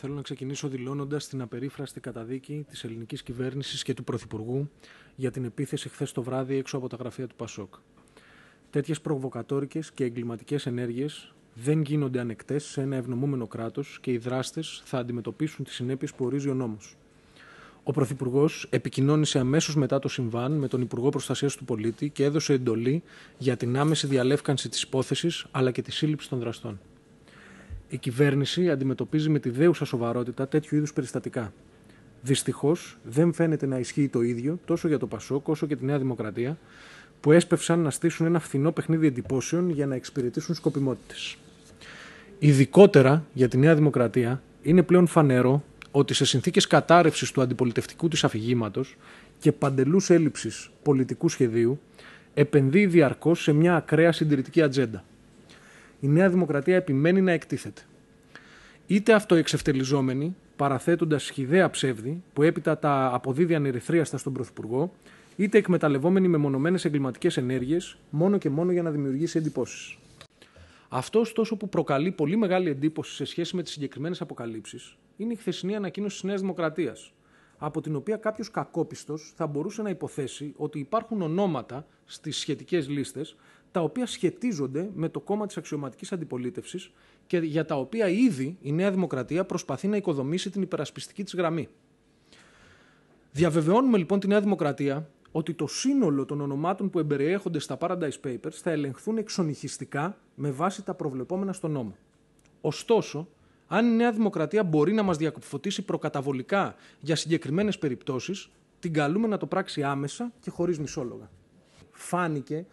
Θέλω να ξεκινήσω δηλώνοντας την απερίφραστη καταδίκη της ελληνικής κυβέρνησης και του Πρωθυπουργού για την επίθεση χθες το βράδυ έξω από τα γραφεία του Πασόκ. Τέτοιες προβοκατόρικες και εγκληματικές ενέργειες δεν γίνονται ανεκτές σε ένα ευνομούμενο κράτος και οι δράστες θα αντιμετωπίσουν τις συνέπειες που ορίζει ο νόμος. Ο Πρωθυπουργός επικοινώνησε αμέσως μετά το συμβάν με τον Υπουργό Προστασίας του Πολίτη και έδωσε εντολή για την άμεση διαλεύκανση της υπόθεσης αλλά και τη σύλληψη των δραστών η κυβέρνηση αντιμετωπίζει με τη δέουσα σοβαρότητα τέτοιου είδους περιστατικά. Δυστυχώς δεν φαίνεται να ισχύει το ίδιο τόσο για το Πασόκ όσο και τη Νέα Δημοκρατία, που έσπευσαν να στήσουν ένα φθηνό παιχνίδι εντυπώσεων για να εξυπηρετήσουν σκοπιμότητες. Ειδικότερα για τη Νέα Δημοκρατία είναι πλέον φανερό ότι σε συνθήκες κατάρρευσης του αντιπολιτευτικού της αφηγήματος και παντελούς έλλειψης πολιτικού σχεδίου, επενδύει διαρκώς σε μια ακραία συντηρητική ατζέντα η Νέα Δημοκρατία επιμένει να εκτίθεται. Είτε αυτοεξευτελιζόμενοι, παραθέτοντας χιδαία ψεύδη που έπειτα τα αποδίδει ανερυθρίαστα στον Πρωθυπουργό, είτε εκμεταλλευόμενοι μονομένες εγκληματικές ενέργειες, μόνο και μόνο για να δημιουργήσει εντυπώσεις. Αυτό, ωστόσο, που προκαλεί πολύ μεγάλη εντύπωση σε σχέση με τις συγκεκριμένες αποκαλύψεις, είναι η χθεσινή ανακοίνωση της Νέας Δημοκρατίας, από την οποία κάποιος κακόπιστος θα μπορούσε να υποθέσει ότι υπάρχουν ονόματα στις σχετικές λίστες τα οποία σχετίζονται με το κόμμα της αξιωματικής αντιπολίτευσης και για τα οποία ήδη η Νέα Δημοκρατία προσπαθεί να οικοδομήσει την υπερασπιστική της γραμμή. Διαβεβαιώνουμε λοιπόν τη Νέα Δημοκρατία ότι το σύνολο των ονομάτων που εμπεριέχονται στα Paradise Papers θα ελεγχθούν εξονυχιστικά με βάση τα προβλεπόμενα στον νόμο. Ωστόσο, αν η Νέα Δημοκρατία μπορεί να μας διακοφωτίσει προκαταβολικά για συγκεκριμένες περιπτώσεις, την καλούμε να το πράξει άμεσα και χωρίς μισόλογα. Φάνηκε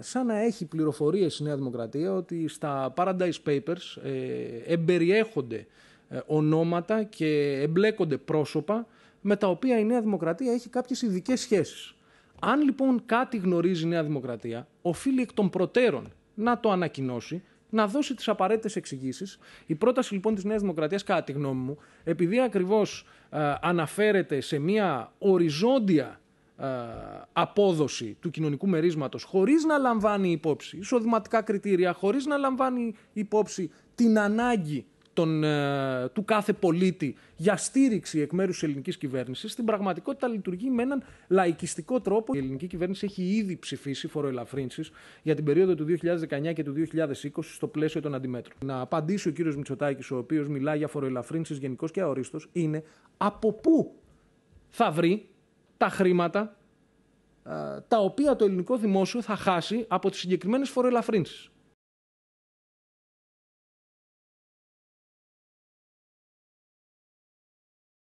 σαν να έχει πληροφορίες η Νέα Δημοκρατία ότι στα Paradise Papers ε, εμπεριέχονται ε, ονόματα και εμπλέκονται πρόσωπα με τα οποία η Νέα Δημοκρατία έχει κάποιες ειδικές σχέσεις. Αν λοιπόν κάτι γνωρίζει η Νέα Δημοκρατία, οφείλει εκ των προτέρων να το ανακοινώσει, να δώσει τις απαραίτητες εξηγήσεις. Η πρόταση λοιπόν της Νέας Δημοκρατίας, κατά τη γνώμη μου, επειδή ακριβώς ε, αναφέρεται σε μια οριζόντια ε, απόδοση του κοινωνικού μερίσματος χωρίς να λαμβάνει υπόψη εισοδηματικά κριτήρια, χωρίς να λαμβάνει υπόψη την ανάγκη τον, ε, του κάθε πολίτη για στήριξη εκ μέρους της ελληνικής κυβέρνησης, στην πραγματικότητα λειτουργεί με έναν λαϊκιστικό τρόπο. Η ελληνική κυβέρνηση έχει ήδη ψηφίσει φοροελαφρύνσεις για την περίοδο του 2019 και του 2020 στο πλαίσιο των αντιμέτρων. Να απαντήσει ο κύριος Μητσοτάκης, ο οποίος μιλάει για φοροελαφρύνσεις γενικώς και αορίστως, είναι από πού θα βρει τα χρήματα ε, τα οποία το ελληνικό δημόσιο θα χάσει από τις συγκεκριμένες φοροελαφρύνσεις.